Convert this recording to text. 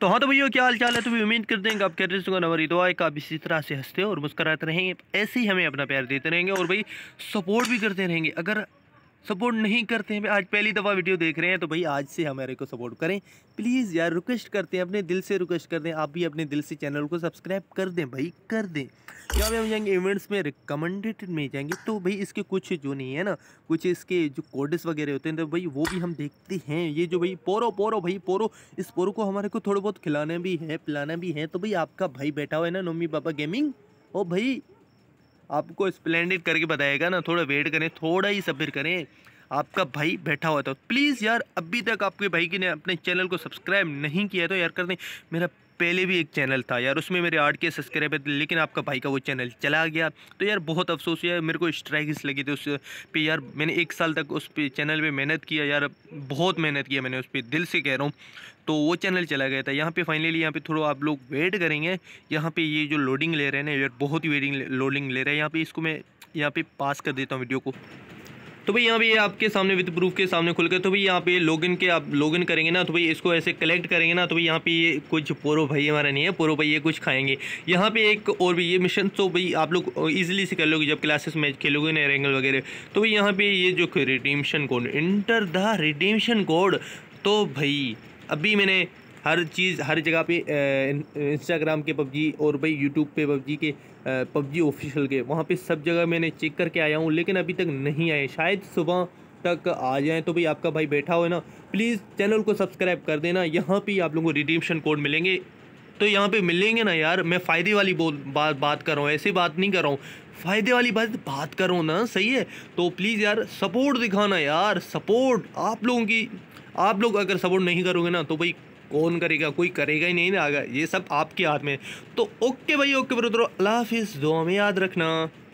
तो हाँ तो भैया क्या हाल चाल है तो भी उम्मीद करते हैं कि आप कह रहे हैं नवर दुआ एक आप इसी तरह से हंसते और मुस्कराते रहेंगे ऐसे ही हमें अपना प्यार देते रहेंगे और भाई सपोर्ट भी करते रहेंगे अगर सपोर्ट नहीं करते हैं आज पहली दफ़ा वीडियो देख रहे हैं तो भाई आज से हमारे को सपोर्ट करें प्लीज़ यार रिक्वेस्ट करते हैं अपने दिल से रिक्वेस्ट करते हैं आप भी अपने दिल से चैनल को सब्सक्राइब कर दें भाई कर दें क्या भी हम जाएंगे इवेंट्स में रिकमेंडेड में जाएंगे तो भाई इसके कुछ जो नहीं है ना कुछ इसके जो कोडिस वगैरह होते हैं तो भाई वो भी हम देखते हैं ये जो भाई पोरो पोरो भाई पोरो इस पोरो को हमारे को थोड़ा बहुत खिलाना भी है पिलाना भी है तो भाई आपका भाई बैठा हुआ है ना नोमी बाबा गेमिंग ओ भाई आपको स्प्लेंडेड करके बताएगा ना थोड़ा वेट करें थोड़ा ही सब्र करें आपका भाई बैठा हुआ था प्लीज़ यार अभी तक आपके भाई की ने अपने चैनल को सब्सक्राइब नहीं किया तो यार कर दें मेरा पहले भी एक चैनल था यार उसमें मेरे आठ के सब्सक्राइबर थे लेकिन आपका भाई का वो चैनल चला गया तो यार बहुत अफसोस यार मेरे को स्ट्राइक्स लगी थी उस पर यार मैंने एक साल तक उस पर चैनल पर मेहनत किया यार बहुत मेहनत किया मैंने उस पर दिल से कह रहा हूँ तो वो चैनल चला गया था यहाँ पे फाइनली यहाँ पे थोड़ा आप लोग वेट करेंगे यहाँ पे ये जो लोडिंग ले रहे हैं ना यार बहुत ही वेटिंग लोडिंग ले रहे हैं यहाँ पे इसको मैं यहाँ पे पास कर देता हूँ वीडियो को तो भाई यहाँ पे आपके सामने विथ प्रूफ के सामने खुल गए तो भाई यहाँ पे लॉग के आप लॉग करेंगे ना तो भाई इसको ऐसे कलेक्ट करेंगे ना तो भाई यहाँ पे ये कुछ पोरो भाई हमारा नहीं है पोरो भाई ये कुछ खाएंगे यहाँ पे एक और भी ये मिशन तो भाई आप लोग ईजिली से कर लोगे जब क्लासेस मैच खेलोगे ना रेंगल वगैरह तो भाई यहाँ पे ये जो redemption code enter the redemption code तो भाई अभी मैंने हर चीज़ हर जगह पे इंस्टाग्राम के पबजी और भाई यूट्यूब पे पबजी के पबजी ऑफिशियल के वहाँ पे सब जगह मैंने चेक करके आया हूँ लेकिन अभी तक नहीं आए शायद सुबह तक आ जाएँ तो भाई आपका भाई बैठा हो ना प्लीज़ चैनल को सब्सक्राइब कर देना यहाँ पर आप लोगों को रिडीम्शन कोड मिलेंगे तो यहाँ पे मिलेंगे ना यार मैं फ़ायदे वाली बोल बात बात कर रहा हूँ ऐसी बात नहीं कर रहा हूँ फ़ायदे वाली बात बात करो ना सही है तो प्लीज़ यार सपोर्ट दिखाना यार सपोर्ट आप लोगों की आप लोग अगर सपोर्ट नहीं करोगे ना तो भाई कौन करेगा कोई करेगा ही नहीं ना आगा ये सब आपके हाथ में तो ओके भाई ओके ब्रोदरो तो अल्लाह हाफिज़ दुआ में याद रखना